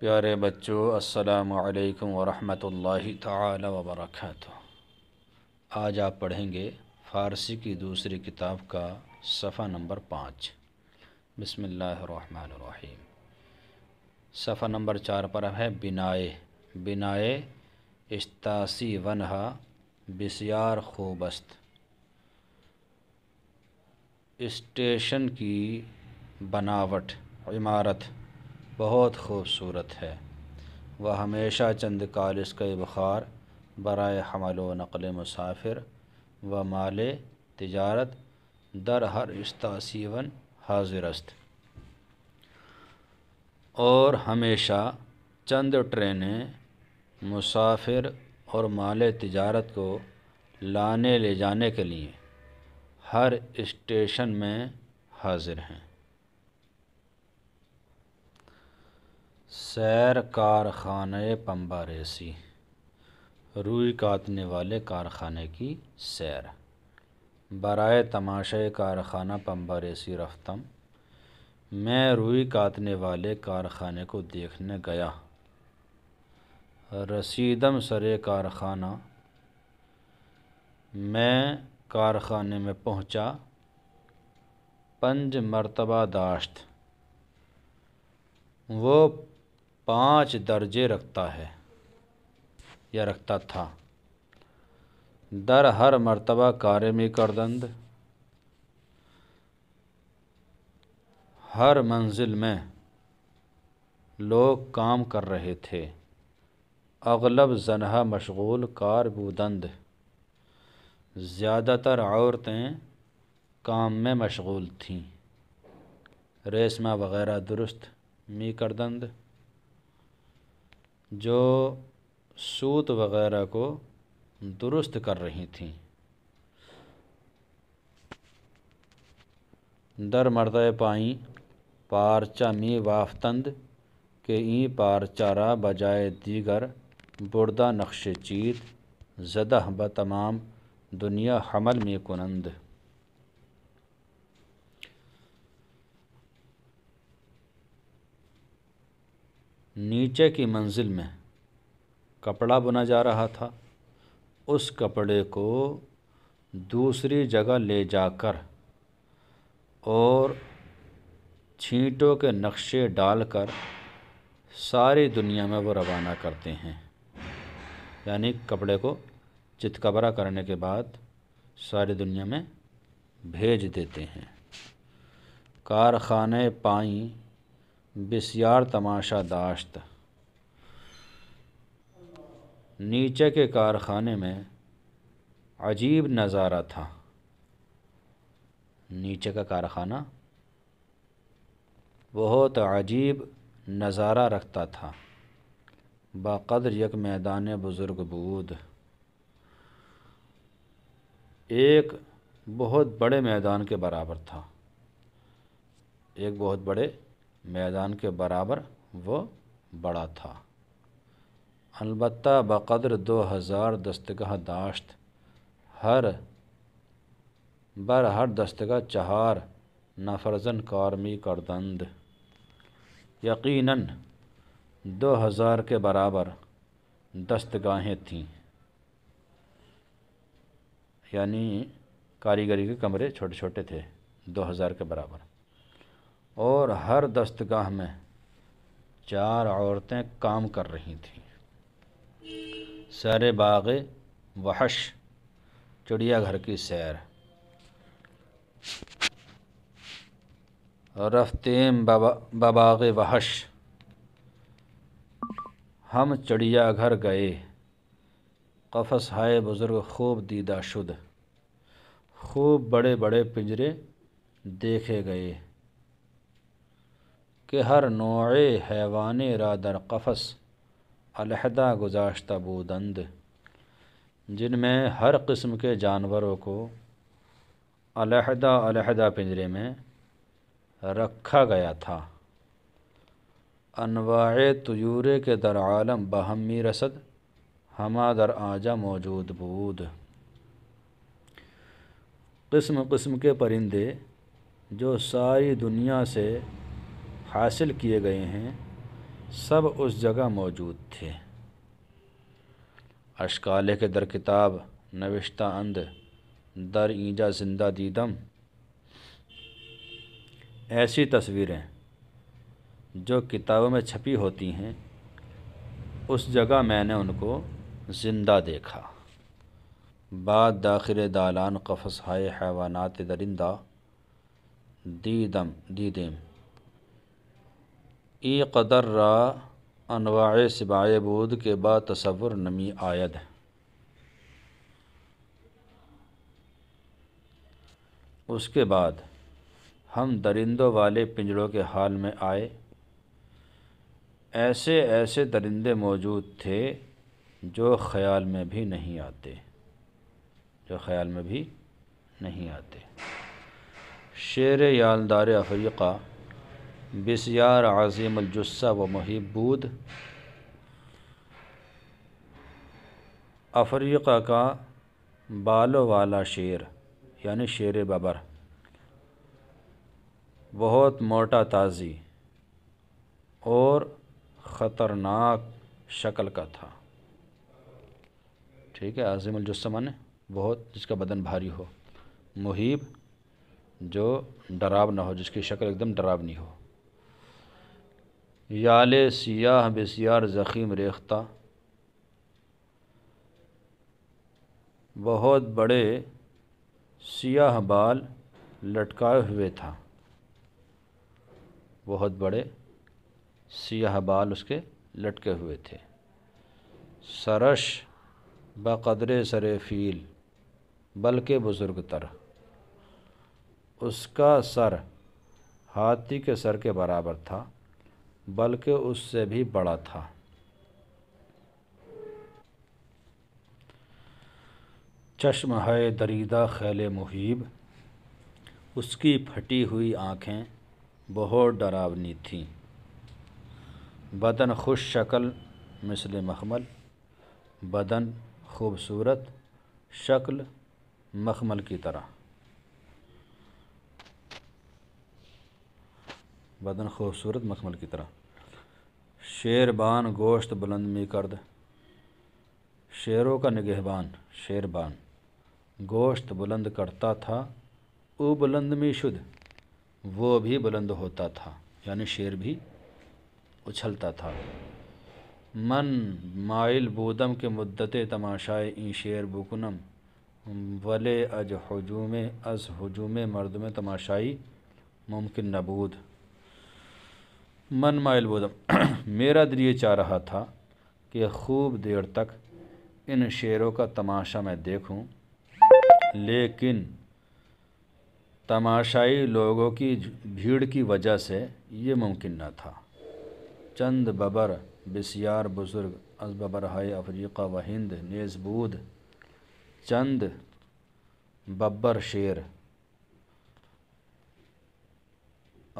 प्यारे बच्चों अस्सलाम वालेकुम वरहमतुल्लाहि ताला वबरकातुहू आज आप पढ़ेंगे फ़ारसी की दूसरी किताब का सफ़ा नंबर पाँच बसमीम सफ़ा नंबर चार पर है बिनाए बिनाए इश्तासी वनहा बिसयार खूबस्त स्टेशन की बनावट इमारत बहुत खूबसूरत है वह हमेशा चंद कालिस के बखार बरए हमल व नकल मुसाफिर व माल तजारत दर हर इस्तासीवन हाजिरस्त और हमेशा चंद ट्रेनें मुसाफिर और माल तजारत को लाने ले जाने के लिए हर स्टेशन में हाजिर हैं सैर कारखाने पम्बा रेसी रुई काटने वाले कारखाने की सैर बरए तमाशे कारखाना पम्बा रेसी रफ्तम मैं रुई काटने वाले कारखाने को देखने गया रसीदम सरे कारखाना मैं कारखाने में पहुंचा पंज मरतबा दाश्त वो पांच दर्जे रखता है या रखता था दर हर मर्तबा कार्य में करदंद हर मंजिल में लोग काम कर रहे थे अगलब जनहा मशगूल कार बुदंद ज़्यादातर औरतें काम में मशगूल थीं रेशमा वगैरह दुरुस्त मी करदंद जो सूत वगैरह को दुरुस्त कर रही थीं दर मरद पाई पारचा मी वाफतंद के ई पारचारा बजाय दीगर बुरदा नक्श चीत जदह ब तमाम दुनिया हमल में कुनंद नीचे की मंजिल में कपड़ा बुना जा रहा था उस कपड़े को दूसरी जगह ले जाकर और छींटों के नक्शे डालकर सारी दुनिया में वो रवाना करते हैं यानी कपड़े को चितकबरा करने के बाद सारी दुनिया में भेज देते हैं कारखाने पाई बिस्यार तमाशा दाश्त नीचे के कारखाने में अजीब नज़ारा था नीचे का कारखाना बहुत अजीब नज़ारा रखता था बाद्र यक मैदान बुज़ुर्ग बूद एक बहुत बड़े मैदान के बराबर था एक बहुत बड़े मैदान के बराबर वो बड़ा था अलबत् बक़द्र दो हज़ार दस्तगह दाश्त हर बर हर दस्तगह चहार नफरजन कारमी करदंद यकीनन दो हज़ार के बराबर दस्तगाहें थीं यानी कारीगरी के कमरे छोटे छोटे थे दो हज़ार के बराबर और हर दस्तगाह में चार औरतें काम कर रही थीं सर बाग वहश चिड़ियाघर की सैर रफ्तेम बबा बबाग वहश हम चिड़ियाघर गए कफस हाय बुज़ुर्ग खूब दीदा शुद खूब बड़े बड़े पिंजरे देखे गए कि हर नोए हैवान रा दर कफ़स अलहदा गुजाश्त बूदंद जिनमें हर किस्म के जानवरों को अलहदा अलहदा पिंजरे में रखा गया था अनवा तयूरे के दर आलम बहमी रसद हमा दर आजा मौजूद बूद किस्म किस्म के परिंदे जो सारी दुनिया से हासिल किए गए हैं सब उस जगह मौजूद थे अशकाले के दर किताब नविश्ता अंद दर ईजा जिंदा दीदम ऐसी तस्वीरें जो किताबों में छपी होती हैं उस जगह मैंने उनको ज़िंदा देखा बाद दाखिर दालान कफस हाय हैवानात दरिंदा दीदम दीदेम ई क़दर रा अनवा सिबा बूद के बाद तस्वुर नमी आयद है उसके बाद हम दरिंदों वाले पिंजड़ों के हाल में आए ऐसे ऐसे दरिंदे मौजूद थे जो ख्याल में भी नहीं आते जो ख्याल में भी नहीं आते शेर यालदार अफ्रीका बिसयार आज़ीम अलजुस्सा व महबूद अफ्रीका का बालों वाला शेर यानी शेर बबर बहुत मोटा ताज़ी और ख़तरनाक शक्ल का था ठीक है आज़िम अलजुस्सा माने बहुत जिसका बदन भारी हो मुहिब जो डराव ना हो जिसकी शक्ल एकदम डरावनी हो याल सियाह बेसियार ज़ख़ीम रेख्ता बहुत बड़े सियाह बाल लटकाए हुए था बहुत बड़े सियाह बाल उसके लटके हुए थे सरश बक़दर सर फील बल्कि बुज़ुर्ग तर उसका सर हाथी के सर के बराबर था बल्कि उससे भी बड़ा था चश्म है दरीदा खैल मुहिब उसकी फटी हुई आँखें बहुत डरावनी थीं बदन खुश शक्ल मिसल मखमल बदन खूबसूरत शक्ल मखमल की तरह बदन खूबसूरत मखमल की तरह शेरबान गोश्त बुलंद मी करद शेरों का निगहबान शेरबान गोश्त बुलंद करता था वो बुलंद मी शुद्ध वो भी बुलंद होता था यानी शेर भी उछलता था मन माइल बूदम के मुद्दत तमाशाए इन शेर बुकनम वले अज हजूम अज हजूम मर्द में तमाशाई मुमकिन नबूद मन मायल बोधम मेरा दिल ये चाह रहा था कि खूब देर तक इन शेरों का तमाशा मैं देखूं, लेकिन तमाशाई लोगों की भीड़ की वजह से ये मुमकिन न था चंद बबर बसियार बुज़ुर्ग अजबर हाय अफ्रीका व हिंद नेज़बूद चंद बब्बर शेर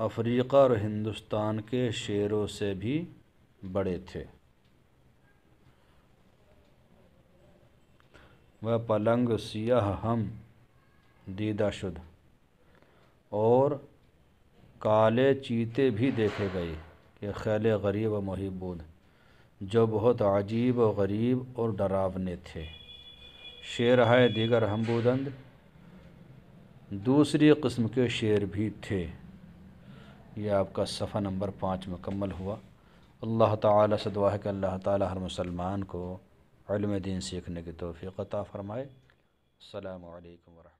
अफ्रीका और हिंदुस्तान के शेरों से भी बड़े थे वह पलंग सियाह हम दीदा शुद्ध और काले चीते भी देखे गए कि खैल गरीब व महिबूद जो बहुत अजीब व गरीब और डरावने थे शेर है दीगर हमबूदंद दूसरी कस्म के शेर भी थे यह आपका सफ़ा नंबर पाँच मुकम्मल हुआ अल्लाह ताला से दुआ है कि अल्लाह ताला हर मुसलमान को इल्म दीन सीखने की तोफ़ी अता फ़रमाए अल्लाम वरहमल